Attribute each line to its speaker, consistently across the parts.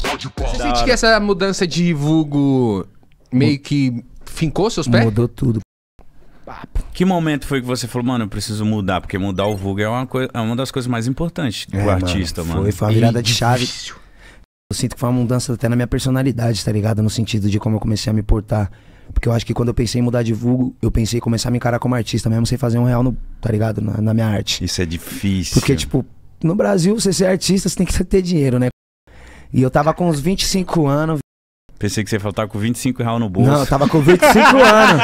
Speaker 1: Você sente que essa mudança de vulgo meio que fincou seus pés? Mudou tudo. Que momento foi que você falou, mano, eu preciso mudar? Porque mudar o vulgo é uma, coisa, é uma das coisas mais importantes do é, artista, mano. Foi, foi uma virada e de chave.
Speaker 2: Difícil. Eu sinto que foi uma mudança até na minha personalidade, tá ligado? No sentido de como eu comecei a me portar. Porque eu acho que quando eu pensei em mudar de vulgo, eu pensei em começar a me encarar como artista, mesmo sem fazer um real, no, tá ligado? Na, na minha arte. Isso é difícil. Porque, tipo, no Brasil, você ser artista, você tem que ter dinheiro, né? E eu tava com uns 25 anos.
Speaker 1: Pensei que você faltava com 25 reais no bolso. Não, eu tava com 25 anos.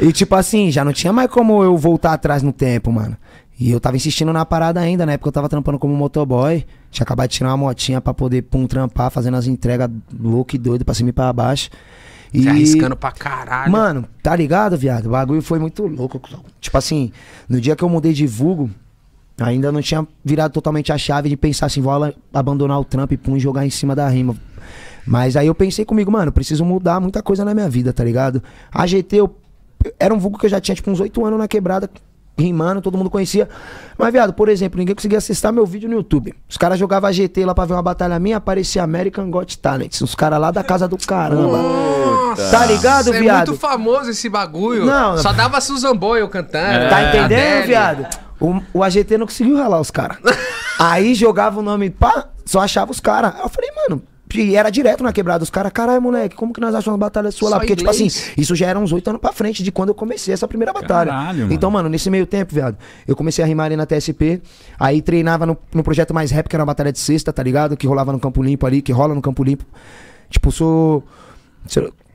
Speaker 2: E tipo assim, já não tinha mais como eu voltar atrás no tempo, mano. E eu tava insistindo na parada ainda, na né? época eu tava trampando como motoboy. Tinha acabado de tirar uma motinha pra poder, pum, trampar, fazendo as entregas louco e doido pra cima e pra baixo. E... Se arriscando pra
Speaker 3: caralho.
Speaker 2: Mano, tá ligado, viado? O bagulho foi muito louco. Tipo assim, no dia que eu mudei de vulgo, Ainda não tinha virado totalmente a chave de pensar assim, vou abandonar o Trump e pum, jogar em cima da rima. Mas aí eu pensei comigo, mano, preciso mudar muita coisa na minha vida, tá ligado? A eu, era um vulgo que eu já tinha, tipo, uns oito anos na quebrada, rimando, todo mundo conhecia. Mas, viado, por exemplo, ninguém conseguia acessar meu vídeo no YouTube. Os caras jogavam GT lá pra ver uma batalha minha, aparecia American Got Talent. Os caras lá da casa do caramba. Nossa. Tá ligado, é viado? É muito famoso esse bagulho. Não, Só
Speaker 3: dava Susan Boyle cantando. É. Tá entendendo, viado?
Speaker 2: O, o AGT não conseguiu ralar os caras. Aí jogava o nome, pá, só achava os caras. Aí eu falei, mano, e era direto na quebrada. Os caras, caralho, moleque, como que nós achamos uma batalha sua Só lá? Porque, inglês? tipo assim, isso já era uns oito anos pra frente de quando eu comecei essa primeira batalha. Caralho, mano. Então, mano, nesse meio tempo, viado, eu comecei a rimar ali na TSP, aí treinava no, no projeto mais rap, que era a batalha de sexta, tá ligado? Que rolava no Campo Limpo ali, que rola no Campo Limpo. Tipo, sou.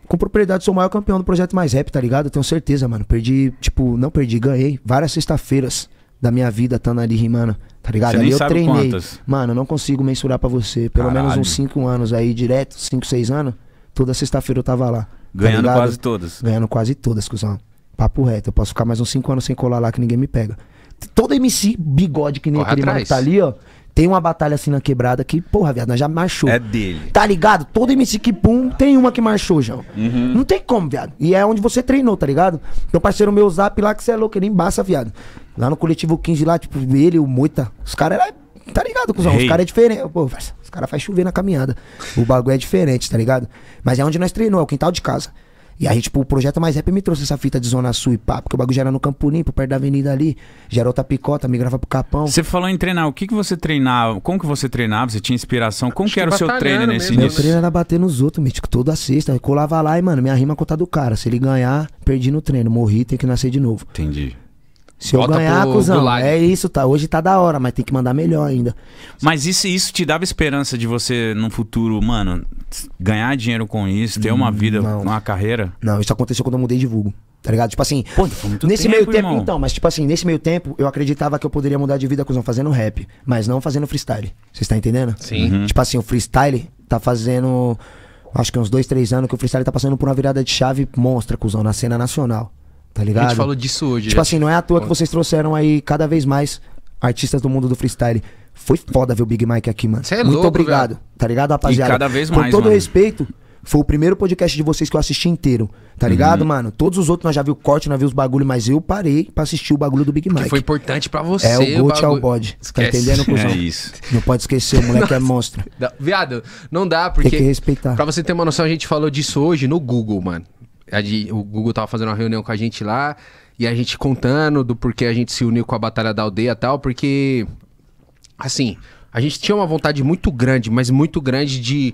Speaker 2: com propriedade, sou o maior campeão do projeto mais rap, tá ligado? tenho certeza, mano. Perdi, tipo, não perdi, ganhei várias sexta-feiras da minha vida estando ali rimando, tá ligado? Você ali eu treinei. Quantas. Mano, eu não consigo mensurar para você. Pelo Caralho. menos uns 5 anos aí, direto, 5, 6 anos. Toda sexta-feira eu tava lá. Tá Ganhando tá quase todas. Ganhando quase todas, cuzão. Papo reto. Eu posso ficar mais uns 5 anos sem colar lá que ninguém me pega todo MC bigode que nem Corre aquele atrás. mano que tá ali, ó. Tem uma batalha assim na quebrada que, porra, viado, nós já marchou. É dele. Tá ligado? Todo MC que pum, tem uma que marchou já. Uhum. Não tem como, viado. E é onde você treinou, tá ligado? Então, parceiro, meu zap lá que você é louco, ele embaça, viado. Lá no coletivo 15 lá, tipo, ele, o Moita, os caras tá ligado, cuzão? Hey. Os caras é diferente. Pô, os caras faz chover na caminhada. O bagulho é diferente, tá ligado? Mas é onde nós treinamos, é o quintal de casa. E aí, tipo, o projeto Mais Rap me trouxe essa fita de Zona Sul e pá, porque o bagulho já era no Campo Limpo, perto da avenida ali. Já era outra picota, migrava pro Capão. Você
Speaker 1: falou em treinar, o que, que você treinava? Como que você treinava? Você tinha inspiração? Como Acho que era o seu treino mesmo, nesse início? Meu treino
Speaker 2: era bater nos outros, mítico, toda sexta. Eu colava lá e, mano, minha rima é conta do cara. Se ele ganhar, perdi no treino. Morri, tem que nascer de novo. Entendi. Se eu ganhar, cuzão, é isso, tá? Hoje tá da hora, mas tem que mandar melhor ainda.
Speaker 1: Mas isso, isso te dava esperança de você, no futuro, mano, ganhar dinheiro com isso, ter uma hum, vida, não. uma carreira?
Speaker 2: Não, isso aconteceu quando eu mudei de vulgo. Tá ligado? Tipo assim, Pô, então nesse tempo, meio tempo, irmão. então, mas tipo assim, nesse meio tempo, eu acreditava que eu poderia mudar de vida, cuzão, fazendo rap, mas não fazendo freestyle. Você está entendendo? Sim. Uhum. Tipo assim, o freestyle tá fazendo acho que uns dois, três anos que o freestyle tá passando por uma virada de chave monstra, cuzão, na cena nacional. Tá ligado? A gente falou disso hoje. Tipo é assim, não é à toa que vocês trouxeram aí cada vez mais artistas do mundo do freestyle. Foi foda ver o Big Mike aqui, mano. Cê é Muito louco, obrigado, velho. tá ligado, rapaziada? E cada vez mais, Com todo mano. respeito, foi o primeiro podcast de vocês que eu assisti inteiro, tá uhum. ligado, uhum. mano? Todos os outros nós já viu corte, nós viu os bagulho, mas eu parei pra assistir o bagulho do Big Mike. Que foi
Speaker 3: importante pra você, É o Gold ao é bode. Tá entendendo, é cuzão? É isso.
Speaker 2: Não pode esquecer, o moleque é monstro.
Speaker 3: viado, não dá, porque. Tem que respeitar. Pra você ter uma noção, a gente falou disso hoje no Google, mano o Google tava fazendo uma reunião com a gente lá e a gente contando do porquê a gente se uniu com a Batalha da Aldeia e tal, porque, assim, a gente tinha uma vontade muito grande, mas muito grande de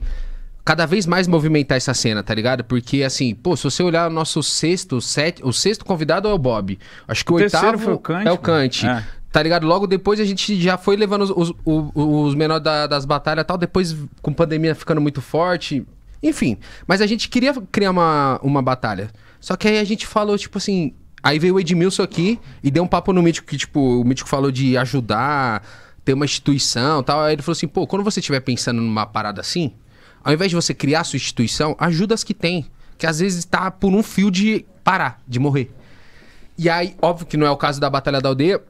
Speaker 3: cada vez mais movimentar essa cena, tá ligado? Porque, assim, pô, se você olhar o nosso sexto, sete, o sexto convidado é o Bob. Acho que o, o oitavo o Kant, é o Kant. É. Tá ligado? Logo depois a gente já foi levando os, os, os, os menores da, das batalhas e tal. Depois, com pandemia ficando muito forte, enfim, mas a gente queria criar uma, uma batalha. Só que aí a gente falou, tipo assim. Aí veio o Edmilson aqui e deu um papo no Mítico que, tipo, o Mítico falou de ajudar, ter uma instituição tal. Aí ele falou assim: pô, quando você estiver pensando numa parada assim, ao invés de você criar a sua instituição, ajuda as que tem. Que às vezes tá por um fio de parar, de morrer. E aí, óbvio que não é o caso da Batalha da Aldeia.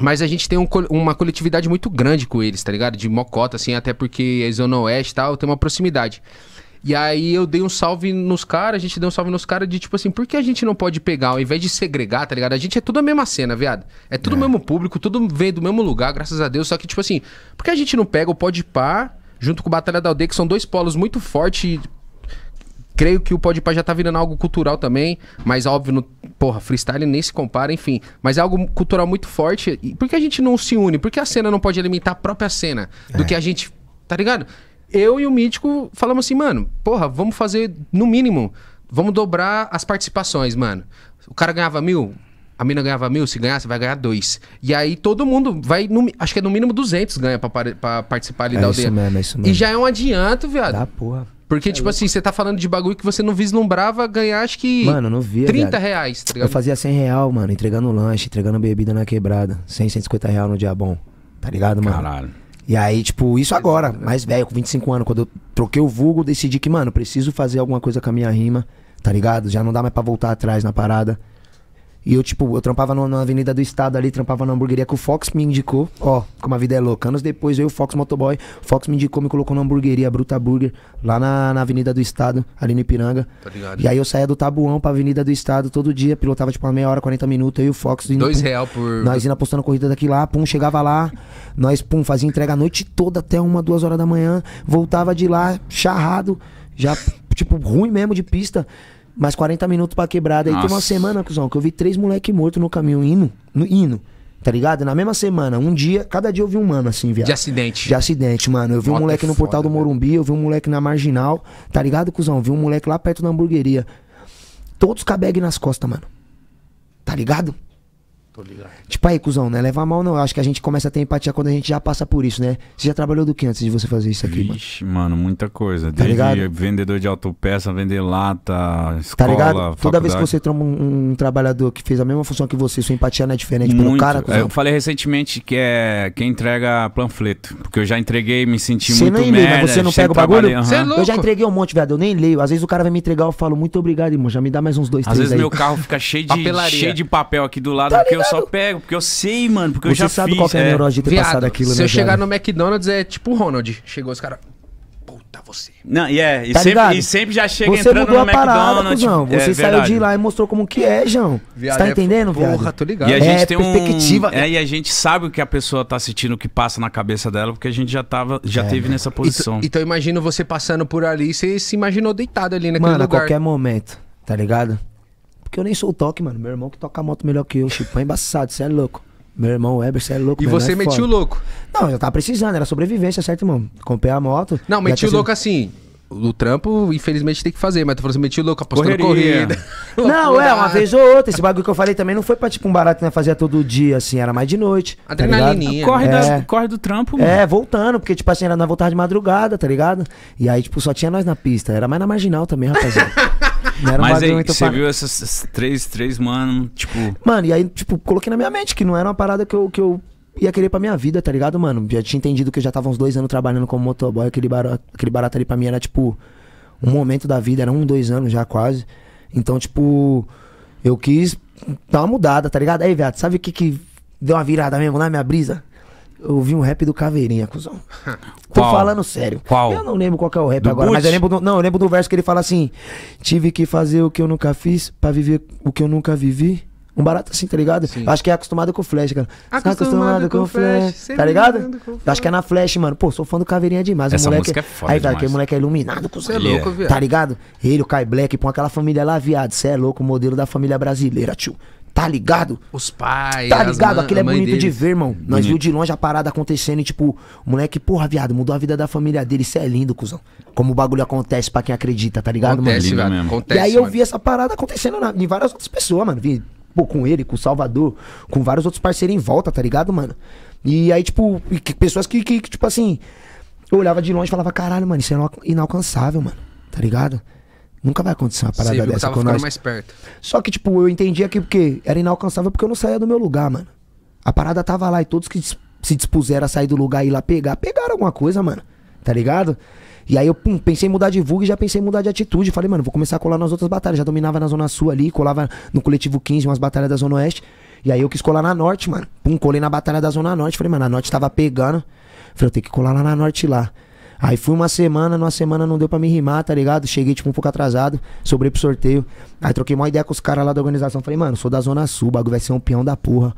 Speaker 3: Mas a gente tem um, uma coletividade muito grande com eles, tá ligado? De mocota, assim, até porque é Zona Oeste e tal, tem uma proximidade. E aí eu dei um salve nos caras, a gente deu um salve nos caras de tipo assim, por que a gente não pode pegar, ao invés de segregar, tá ligado? A gente é tudo a mesma cena, viado. É tudo o é. mesmo público, tudo vem do mesmo lugar, graças a Deus. Só que, tipo assim, por que a gente não pega o pode par junto com o Batalha da Aldeia, que são dois polos muito fortes Creio que o Podpah já tá virando algo cultural também, mas óbvio, no, porra, freestyle nem se compara, enfim. Mas é algo cultural muito forte. E por que a gente não se une? Por que a cena não pode alimentar a própria cena? Do é. que a gente. Tá ligado? Eu e o Mítico falamos assim, mano, porra, vamos fazer no mínimo. Vamos dobrar as participações, mano. O cara ganhava mil, a mina ganhava mil, se ganhar, você vai ganhar dois. E aí todo mundo vai, no, acho que é no mínimo 200 ganha pra, pra participar ali é da aldeia. Mesmo, é isso mesmo, E já é um adianto, viado. Da porra. Porque, é tipo louco. assim, você tá falando de bagulho que você não vislumbrava ganhar, acho que. Mano, não via.
Speaker 2: 30 cara. reais, tá Eu fazia 100 real, mano, entregando lanche, entregando bebida na quebrada. 100, 150 real no dia bom. Tá ligado, mano? Caralho. E aí, tipo, isso agora, mais velho, com 25 anos, quando eu troquei o vulgo, decidi que, mano, preciso fazer alguma coisa com a minha rima, tá ligado? Já não dá mais pra voltar atrás na parada. E eu, tipo, eu trampava na Avenida do Estado ali, trampava na hamburgueria que o Fox me indicou. Ó, como a vida é louca. Anos depois eu, o Fox Motoboy, o Fox me indicou, me colocou na hamburgueria Bruta Burger, lá na, na Avenida do Estado, ali no Ipiranga. Tá ligado. E aí eu saía do Tabuão pra Avenida do Estado todo dia, pilotava tipo uma meia hora, 40 minutos, eu e o Fox. Indo, Dois pum, real por. Nós indo apostando corrida daqui lá, pum, chegava lá, nós, pum, fazia entrega a noite toda até uma, duas horas da manhã, voltava de lá, charrado, já, tipo, ruim mesmo de pista. Mais 40 minutos pra quebrada. Nossa. Aí tem uma semana, cuzão, que eu vi três moleque morto no caminho hino. No, indo. Tá ligado? Na mesma semana, um dia, cada dia eu vi um mano assim, viado. De acidente. De acidente, mano. Eu vi um moleque no foda, portal do né? Morumbi, eu vi um moleque na marginal, tá ligado, cuzão? Eu vi um moleque lá perto da hamburgueria. Todos com a bag nas costas, mano. Tá ligado? Tipo aí, cuzão, né? Levar mal não. Eu acho que a gente começa a ter empatia quando a gente já passa por isso, né? Você já trabalhou do que antes de você fazer isso aqui, Vixe, mano?
Speaker 1: mano muita coisa. Tá Desde ligado? vendedor de autopeça, vender lata, tá escola, Tá ligado? Faculdade. Toda vez que você
Speaker 2: toma um, um, trabalhador que fez a mesma função que você, sua empatia não é diferente Muito. pelo cara, é, cuzão. Eu
Speaker 1: falei recentemente que é quem entrega panfleto. Porque eu já entreguei, me senti você muito nem mas você não pega o bagulho? Uhum. É eu já
Speaker 2: entreguei um monte, velho. Eu nem leio. Às vezes o cara vai me entregar, eu falo, muito obrigado, irmão. Já me dá mais uns dois, Às três vezes aí. meu
Speaker 1: carro fica cheio de, cheio de papel aqui do lado, tá porque eu só pego, porque eu sei, mano, porque Você eu já sabe fiz, qual é a é. neurose de ter Viado, passado aquilo, Se né, eu chegar no
Speaker 3: McDonald's é tipo o Ronald. Chegou os caras...
Speaker 1: Puta, você. Não, yeah, é, e, tá e sempre já chega você entrando mudou no a parada, McDonald's. Cuzão. É você é, saiu verdade.
Speaker 2: de lá e mostrou como que é, João. Viado, você tá entendendo, velho? Porra, tô ligado. E a gente é,
Speaker 1: tem perspectiva. Um, é, e a gente sabe o que a pessoa tá sentindo, o que passa na cabeça dela, porque a gente já, tava, já é, teve mano. nessa posição. Então,
Speaker 3: então imagino você passando por ali, você se imaginou deitado ali naquele mano, lugar. Mano, a qualquer
Speaker 2: momento, tá ligado? Porque eu nem sou o toque, mano. Meu irmão que toca a moto melhor que eu, Chipão embaçado, você é louco. Meu irmão Weber, você é louco. E você é metiu o louco? Não, eu tava precisando, era sobrevivência, certo, irmão? Comprei a moto. Não, meti o louco
Speaker 3: assim. O trampo, infelizmente, tem que fazer, mas tu falou assim, meti o louco, apostando Correria. corrida.
Speaker 2: Não, é, uma vez ou outra. Esse bagulho que eu falei também não foi pra, tipo, um barato que né, fazia todo dia, assim, era mais de noite. Tá
Speaker 1: Adrenalininha. Tá corre, né? é. da, corre do trampo, mano.
Speaker 2: É, voltando, porque, tipo assim, era na voltar de madrugada, tá ligado? E aí, tipo, só tinha nós na pista. Era mais na marginal também, rapaziada.
Speaker 1: Mas aí, você par... viu essas três, três, mano, tipo...
Speaker 2: Mano, e aí, tipo, coloquei na minha mente que não era uma parada que eu, que eu ia querer pra minha vida, tá ligado, mano? Já tinha entendido que eu já tava uns dois anos trabalhando como motoboy, aquele barato, aquele barato ali pra mim era, tipo, um momento da vida, era um, dois anos já quase. Então, tipo, eu quis dar uma mudada, tá ligado? Aí, viado, sabe o que que deu uma virada mesmo na minha brisa? Eu ouvi um rap do Caveirinha, cuzão. Tô falando sério. Qual? Eu não lembro qual é o rap do agora, Butch? mas eu lembro, do, não, eu lembro do verso que ele fala assim: Tive que fazer o que eu nunca fiz para viver o que eu nunca vivi. Um barato assim, tá ligado? Sim. Acho que é acostumado com flash, cara. Tá acostumado, acostumado com, com flash, flash tá ligado? Acho que é na flash, mano. Pô, sou fã do Caveirinha demais. Essa o moleque... música é foda Aí, cara, tá, aquele moleque é iluminado, com Você é louco, viado. Tá ligado? Ele, o Kai Black, põe aquela família lá, viado. Você é louco, modelo da família brasileira, tio. Tá ligado? Os
Speaker 1: pais. Tá ligado? Aquilo é bonito deles. de ver,
Speaker 2: irmão. Nós viu de longe a parada acontecendo e, tipo, o moleque, porra, viado, mudou a vida da família dele. Isso é lindo, cuzão. Como o bagulho acontece pra quem acredita, tá ligado, acontece, mano? Lindo, acontece, e aí eu vi essa parada acontecendo na, em várias outras pessoas, mano. Vi, pô, com ele, com o Salvador, com vários outros parceiros em volta, tá ligado, mano? E aí, tipo, pessoas que, que, que tipo assim, eu olhava de longe e falava, caralho, mano, isso é inalcançável, mano. Tá ligado? Nunca vai acontecer uma parada Você viu dessa que tava nós... mais perto. Só que, tipo, eu entendia que porque era inalcançável porque eu não saía do meu lugar, mano. A parada tava lá e todos que se dispuseram a sair do lugar e ir lá pegar, pegaram alguma coisa, mano. Tá ligado? E aí eu pum, pensei em mudar de vulgo e já pensei em mudar de atitude. Falei, mano, vou começar a colar nas outras batalhas. Já dominava na Zona Sul ali, colava no Coletivo 15, umas batalhas da Zona Oeste. E aí eu quis colar na Norte, mano. Pum, colei na batalha da Zona Norte. Falei, mano, a Norte tava pegando. Falei, eu tenho que colar lá na Norte lá. Aí fui uma semana, numa semana não deu pra me rimar, tá ligado? Cheguei, tipo, um pouco atrasado, sobrei pro sorteio. Aí troquei uma ideia com os caras lá da organização. Falei, mano, sou da Zona Sul, o bagulho vai ser um peão da porra.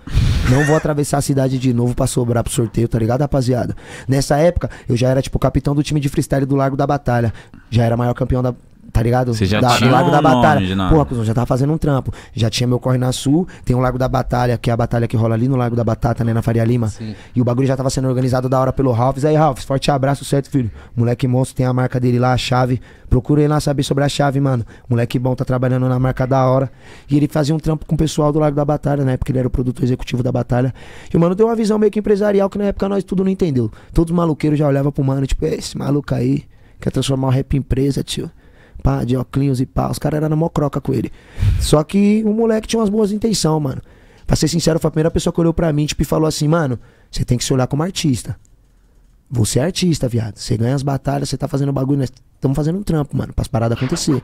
Speaker 2: Não vou atravessar a cidade de novo pra sobrar pro sorteio, tá ligado, rapaziada? Nessa época, eu já era, tipo, capitão do time de freestyle do Largo da Batalha. Já era maior campeão da, tá ligado? Você já da, tinha do Lago um da Batalha. Porra, cuzão, já tava fazendo um trampo. Já tinha meu corre na Sul, tem o Lago da Batalha, que é a batalha que rola ali no Lago da Batata, né, na Faria Lima. Sim. E o bagulho já tava sendo organizado da hora pelo Ralphs. Aí, Ralphs, forte abraço, certo, filho? Moleque monstro, tem a marca dele lá, a chave. Procurei lá saber sobre a chave, mano. Moleque bom, tá trabalhando na marca da hora. E ele fazia um trampo com o pessoal do Lago da Batalha, né? Porque ele era o produtor executivo da batalha. E o mano deu uma visão meio que empresarial que na época nós tudo não entendeu. Todos os maluqueiros já olhavam pro mano, tipo, é esse maluco aí quer transformar o rap em empresa, tio pá, de óculos e pá. Os caras eram na mocroca com ele. Só que o moleque tinha umas boas intenções, mano. Pra ser sincero, foi a primeira pessoa que olhou pra mim, tipo, e falou assim, mano, você tem que se olhar como artista. Você é artista, viado. Você ganha as batalhas, você tá fazendo bagulho, nós estamos fazendo um trampo, mano, pra as paradas acontecer.